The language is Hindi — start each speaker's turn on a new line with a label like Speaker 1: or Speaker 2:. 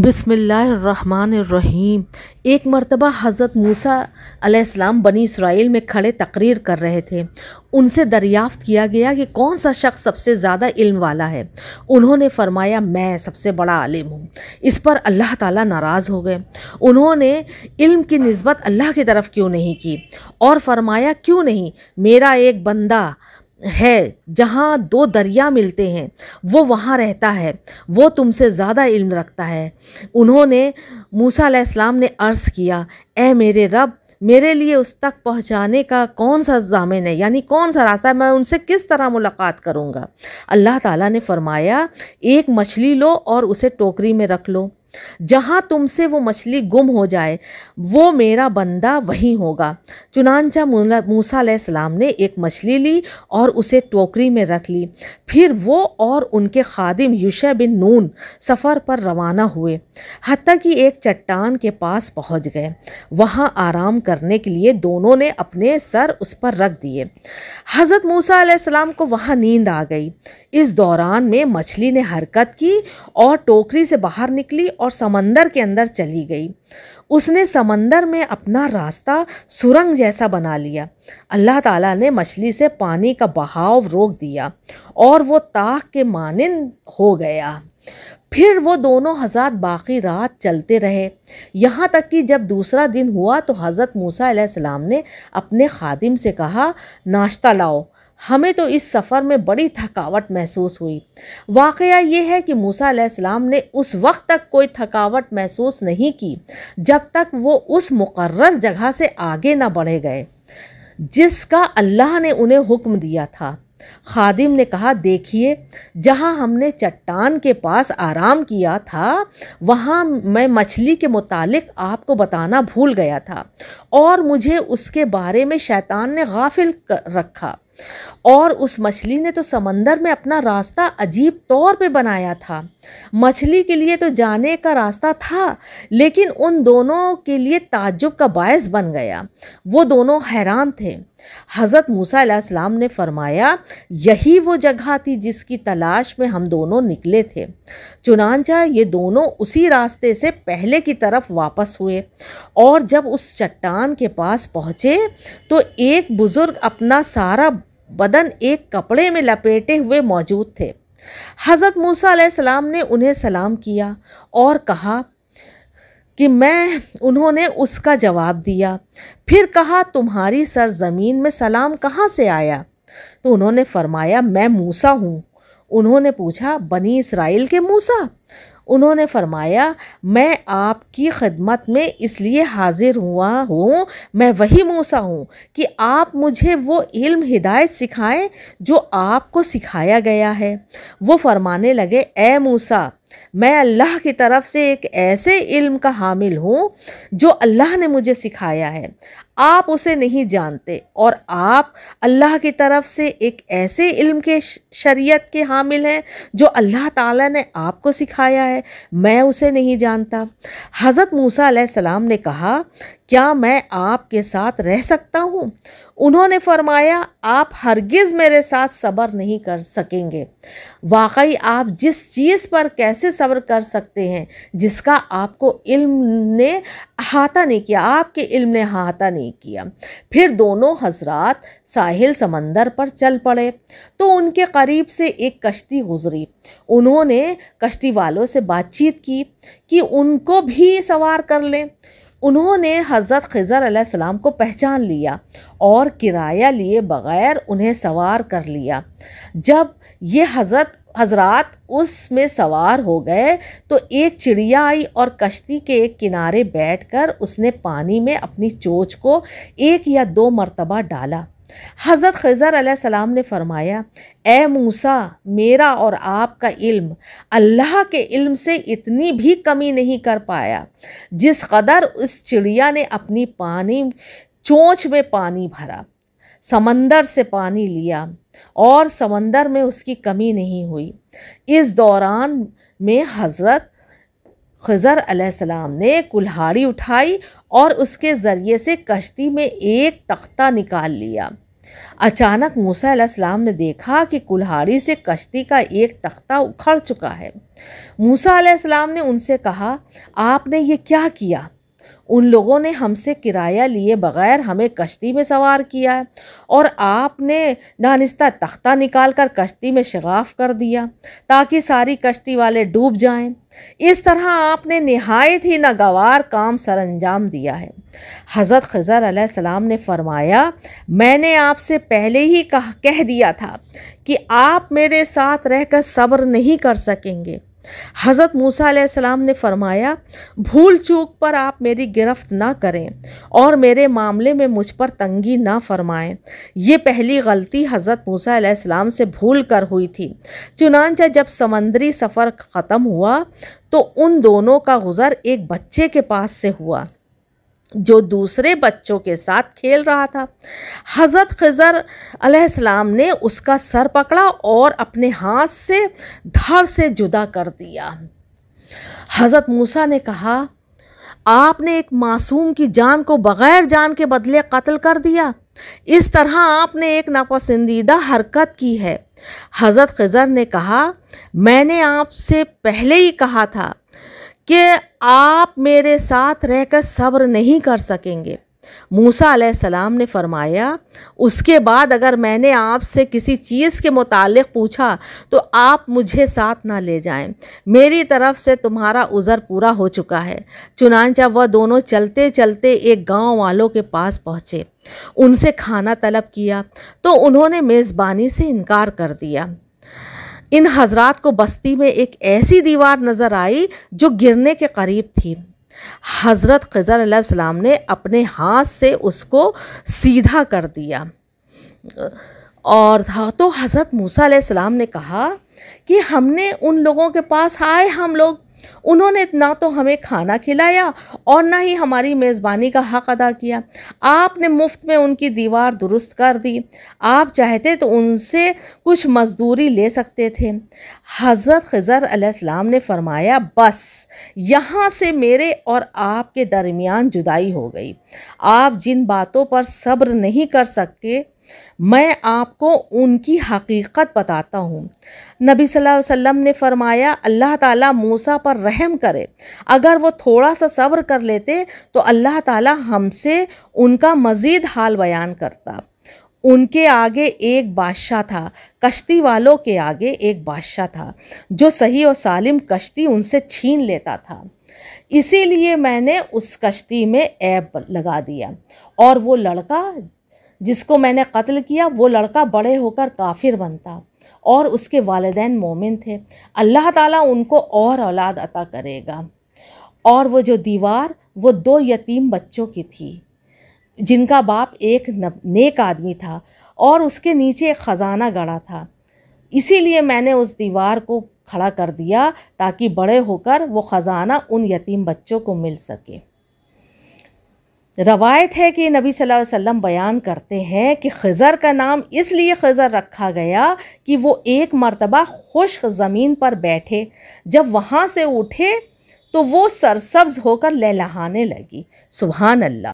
Speaker 1: बिसमीम एक मरतबा हज़रत मूसा अलैहिस्सलाम बनी इसराइल में खड़े तकरीर कर रहे थे उनसे दरियाफ़त किया गया कि कौन सा शख्स सबसे ज़्यादा इल्म वाला है उन्होंने फरमाया मैं सबसे बड़ा आलिम हूँ इस पर अल्लाह ताला नाराज़ हो गए उन्होंने इल्म की नस्बत अल्लाह की तरफ क्यों नहीं की और फरमाया क्यों नहीं मेरा एक बंदा है जहाँ दो दरिया मिलते हैं वो वहाँ रहता है वो तुमसे ज़्यादा इल्म रखता है उन्होंने मूसा अलैहिस्सलाम ने अर्ज़ किया ए मेरे रब मेरे लिए उस तक पहुँचाने का कौन सा जामिन है यानी कौन सा रास्ता है मैं उनसे किस तरह मुलाकात करूँगा अल्लाह ताला ने फरमाया एक मछली लो और उसे टोकरी में रख लो जहाँ तुमसे वो मछली गुम हो जाए वो मेरा बंदा वहीं होगा चुनानचा मूसा सलाम ने एक मछली ली और उसे टोकरी में रख ली फिर वो और उनके खादिम युशा बिन नून सफ़र पर रवाना हुए हती कि एक चट्टान के पास पहुँच गए वहाँ आराम करने के लिए दोनों ने अपने सर उस पर रख दिए हज़रत मूसा सलाम को वहाँ नींद आ गई इस दौरान में मछली ने हरकत की और टोकरी से बाहर निकली और और समंदर के अंदर चली गई उसने समंदर में अपना रास्ता सुरंग जैसा बना लिया अल्लाह ताला ने मछली से पानी का बहाव रोक दिया और वो ताक के मानन हो गया फिर वो दोनों हजरत बाकी रात चलते रहे यहाँ तक कि जब दूसरा दिन हुआ तो हज़रत मूसा सलाम ने अपने खादिम से कहा नाश्ता लाओ हमें तो इस सफ़र में बड़ी थकावट महसूस हुई वाक़ ये है कि मूसा सलाम ने उस वक्त तक कोई थकावट महसूस नहीं की जब तक वो उस मुकर्र जगह से आगे ना बढ़े गए जिसका अल्लाह ने उन्हें हुक्म दिया था खादिम ने कहा देखिए जहाँ हमने चट्टान के पास आराम किया था वहाँ मैं मछली के मुतालिक आपको बताना भूल गया था और मुझे उसके बारे में शैतान ने गाफिल रखा और उस मछली ने तो समंदर में अपना रास्ता अजीब तौर पे बनाया था मछली के लिए तो जाने का रास्ता था लेकिन उन दोनों के लिए ताज्जुब का बायस बन गया वो दोनों हैरान थे हज़रत मूसा सलाम ने फरमाया यही वो जगह थी जिसकी तलाश में हम दोनों निकले थे चुनानचा ये दोनों उसी रास्ते से पहले की तरफ वापस हुए और जब उस चट्टान के पास पहुँचे तो एक बुज़ुर्ग अपना सारा बदन एक कपड़े में लपेटे हुए मौजूद थे हज़रत मूसा सलाम ने उन्हें सलाम किया और कहा कि मैं उन्होंने उसका जवाब दिया फिर कहा तुम्हारी सरजमीन में सलाम कहाँ से आया तो उन्होंने फरमाया मैं मूसा हूँ उन्होंने पूछा बनी इसराइल के मूसा उन्होंने फरमाया मैं आपकी खदमत में इसलिए हाजिर हुआ हूँ मैं वही मूसा हूँ कि आप मुझे वो इल्म हिदायत सिखाएं जो आपको सिखाया गया है वो फरमाने लगे ए मूसा मैं अल्लाह की तरफ से एक ऐसे इल्म का हामिल हूँ जो अल्लाह ने मुझे सिखाया है आप उसे नहीं जानते और आप अल्लाह की तरफ से एक ऐसे इल्म के शरीयत के हामिल हैं जो अल्लाह ताला ने आपको सिखाया है है मैं उसे नहीं जानता हज़रत मूसा सलाम ने कहा क्या मैं आपके साथ रह सकता हूँ उन्होंने फरमाया आप हरगिज़ मेरे साथ सब्र नहीं कर सकेंगे वाकई आप जिस चीज़ पर कैसे सब्र कर सकते हैं जिसका आपको इल्म ने अहाता नहीं किया आपके इल्म ने अहाता नहीं किया फिर दोनों हजरात साहिल समंदर पर चल पड़े तो उनके करीब से एक कश्ती गुजरी उन्होंने कश्ती वालों से बातचीत की कि उनको भी सवार कर लें उन्होंने हज़रत ख़ज़र सलाम को पहचान लिया और किराया लिए बग़ैर उन्हें सवार कर लिया जब ये हज़रत हजरात उसमें सवार हो गए तो एक चिड़िया आई और कश्ती के एक किनारे बैठकर उसने पानी में अपनी चोच को एक या दो मरतबा डाला हज़रत खजर आसमाम ने फ़रमाया ए मूसा मेरा और आपका इल्म अल्लाह के इल्म से इतनी भी कमी नहीं कर पाया जिस कदर उस चिड़िया ने अपनी पानी चोंच में पानी भरा समंदर से पानी लिया और समंदर में उसकी कमी नहीं हुई इस दौरान में हज़रत खज़र आसमाम ने कुल्हाड़ी उठाई और उसके ज़रिए से कश्ती में एक तख्ता निकाल लिया अचानक मूसा सलाम ने देखा कि कुल्हाड़ी से कश्ती का एक तख्ता उखड़ चुका है मूसा सलाम ने उनसे कहा आपने ये क्या किया उन लोगों ने हमसे किराया लिए बग़ैर हमें कश्ती में सवार किया और आपने दानिस्ता तख्ता निकाल कर कश्ती में शगाफ कर दिया ताकि सारी कश्ती वाले डूब जाएं इस तरह आपने नहायत ही नागवार काम सर अंजाम दिया है हज़रत खज़र सलाम ने फरमाया मैंने आपसे पहले ही कह दिया था कि आप मेरे साथ रहकर सब्र नहीं कर सकेंगे हज़रत मूसा सलाम ने फरमाया भूल चूक पर आप मेरी गिरफ्त ना करें और मेरे मामले में मुझ पर तंगी ना फरमाएं ये पहली गलती हज़रत मूसा सलाम से भूल कर हुई थी चुनानचा जब समंदरी सफ़र ख़त्म हुआ तो उन दोनों का गुज़र एक बच्चे के पास से हुआ जो दूसरे बच्चों के साथ खेल रहा था हज़रत खज़र अलैहिस्सलाम ने उसका सर पकड़ा और अपने हाथ से धड़ से जुदा कर दिया हज़रत मूसा ने कहा आपने एक मासूम की जान को बग़ैर जान के बदले कत्ल कर दिया इस तरह आपने एक नापसंदीदा हरकत की है हज़रत खज़र ने कहा मैंने आपसे पहले ही कहा था कि आप मेरे साथ रहकर सब्र नहीं कर सकेंगे मूसा सलाम ने फरमाया उसके बाद अगर मैंने आपसे किसी चीज़ के मुतालिक पूछा तो आप मुझे साथ ना ले जाएं मेरी तरफ से तुम्हारा उज़र पूरा हो चुका है चुनानचा वह दोनों चलते चलते एक गांव वालों के पास पहुँचे उनसे खाना तलब किया तो उन्होंने मेज़बानी से इनकार कर दिया इन हजरात को बस्ती में एक ऐसी दीवार नज़र आई जो गिरने के करीब थी हज़रत ख़ज़र सलाम ने अपने हाथ से उसको सीधा कर दिया और था तो हज़रत मूसा सलाम ने कहा कि हमने उन लोगों के पास आए हम लोग उन्होंने ना तो हमें खाना खिलाया और ना ही हमारी मेज़बानी का हक़ अदा किया आपने मुफ्त में उनकी दीवार दुरुस्त कर दी आप चाहते तो उनसे कुछ मजदूरी ले सकते थे हज़रत खज़र अलैहिस्सलाम ने फरमाया बस यहाँ से मेरे और आपके दरमियान जुदाई हो गई आप जिन बातों पर सब्र नहीं कर सकते मैं आपको उनकी हकीकत बताता हूँ नबी सल्लल्लाहु अलैहि वसल्लम ने फरमाया अल्लाह ताला मूसा पर रहम करे अगर वो थोड़ा सा सब्र कर लेते तो अल्लाह ताला हमसे उनका मज़ीद हाल बयान करता उनके आगे एक बादशाह था कश्ती वालों के आगे एक बादशाह था जो सही और सालिम कश्ती उनसे छीन लेता था इसीलिए मैंने उस कश्ती में ऐप लगा दिया और वो लड़का जिसको मैंने कत्ल किया वो लड़का बड़े होकर काफिर बनता और उसके वालदेन मोमिन थे अल्लाह ताला उनको और औलाद अता करेगा और वो जो दीवार वो दो यतीम बच्चों की थी जिनका बाप एक नेक आदमी था और उसके नीचे एक ख़जाना गड़ा था इसीलिए मैंने उस दीवार को खड़ा कर दिया ताकि बड़े होकर वो ख़ज़ाना उन यतीम बच्चों को मिल सके रवायत है कि नबी सल्लल्लाहु अलैहि वसल्लम बयान करते हैं कि खज़र का नाम इसलिए खज़र रखा गया कि वो एक मरतबा खुश्क ज़मीन पर बैठे जब वहाँ से उठे तो वो सरसब्ज़ होकर लहलहाने लगी सुबहान अल्लाह